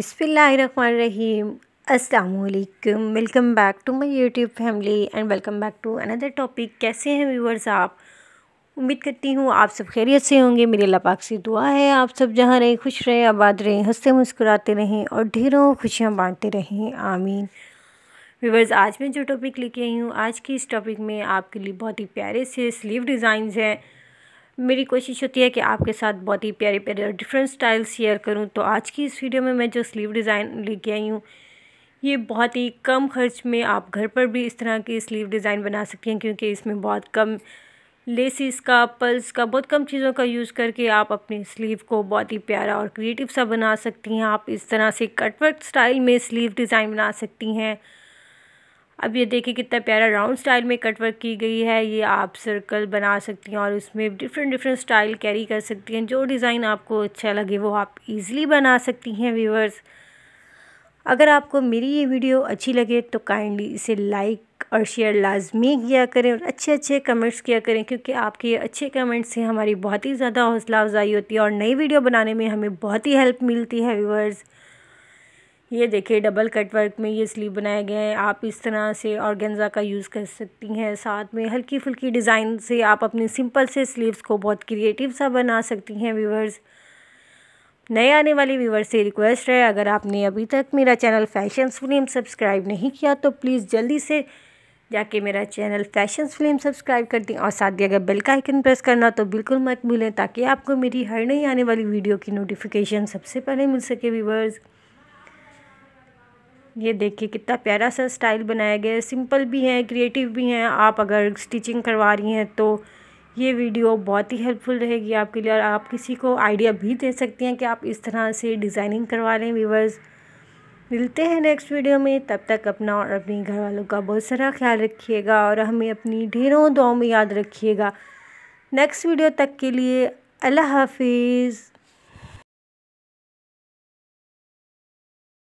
बिसमीम अस्सलाम welcome back to my YouTube family and welcome back to another topic कैसे हैं व्यूवर्स आप उम्मीद करती हूँ आप सब खैरियत से होंगे मेरे अल्लाह पाक से दुआ है आप सब जहाँ रहें खुश रहें आबाद रहें हंसते मुस्कुराते रहें और ढेरों खुशियाँ बाँटते रहें आमीन व्यूवर्स आज मैं जो टॉपिक लेके आई हूँ आज के इस टॉपिक में आपके लिए बहुत ही प्यारे से स्लीव डिज़ाइंस हैं मेरी कोशिश होती है कि आपके साथ बहुत ही प्यारे प्यारे डिफरेंट स्टाइल शेयर करूं तो आज की इस वीडियो में मैं जो स्लीव डिज़ाइन लेके आई हूँ ये बहुत ही कम खर्च में आप घर पर भी इस तरह की स्लीव डिज़ाइन बना सकती हैं क्योंकि इसमें बहुत कम लेसिस का पल्स का बहुत कम चीज़ों का यूज़ करके आप अपनी स्लीव को बहुत ही प्यारा और क्रिएटिव सा बना सकती हैं आप इस तरह से कटवर्क स्टाइल में स्लीव डिज़ाइन बना सकती हैं अब ये देखिए कितना प्यारा राउंड स्टाइल में कटवर्क की गई है ये आप सर्कल बना सकती हैं और उसमें डिफरेंट डिफरेंट स्टाइल कैरी कर सकती हैं जो डिज़ाइन आपको अच्छा लगे वो आप इजीली बना सकती हैं व्यूवर्स अगर आपको मेरी ये वीडियो अच्छी लगे तो काइंडली इसे लाइक और शेयर लाजमी किया करें और अच्छे अच्छे कमेंट्स किया करें क्योंकि आपके अच्छे कमेंट्स से हमारी बहुत ही ज़्यादा हौसला अफजाई होती है और नई वीडियो बनाने में हमें बहुत ही हेल्प मिलती है व्यूवर्स ये देखिए डबल कट वर्क में ये स्लीव बनाए गए हैं आप इस तरह से ऑर्गेन्जा का यूज़ कर सकती हैं साथ में हल्की फुल्की डिज़ाइन से आप अपने सिंपल से स्लीव्स को बहुत क्रिएटिव सा बना सकती हैं व्यूवर्स नए आने वाले व्यूवर्स से रिक्वेस्ट है अगर आपने अभी तक मेरा चैनल फैशन फिल्म सब्सक्राइब नहीं किया तो प्लीज़ जल्दी से जाके मेरा चैनल फैशन फिल्म सब्सक्राइब कर दें और साथ ही अगर बेल का आइकन प्रेस करना तो बिल्कुल मत भूलें ताकि आपको मेरी हर नई आने वाली वीडियो की नोटिफिकेशन सबसे पहले मिल सके व्यूवर्स ये देखिए कितना प्यारा सा स्टाइल बनाया गया है सिंपल भी हैं क्रिएटिव भी हैं आप अगर स्टिचिंग करवा रही हैं तो ये वीडियो बहुत ही हेल्पफुल रहेगी आपके लिए और आप किसी को आइडिया भी दे सकती हैं कि आप इस तरह से डिज़ाइनिंग करवा लें व्यूवर्स मिलते हैं नेक्स्ट वीडियो में तब तक अपना और अपने घर वालों का बहुत सारा ख्याल रखिएगा और हमें अपनी ढेरों दुआओं में याद रखिएगा नेक्स्ट वीडियो तक के लिए अल्लाह हाफिज़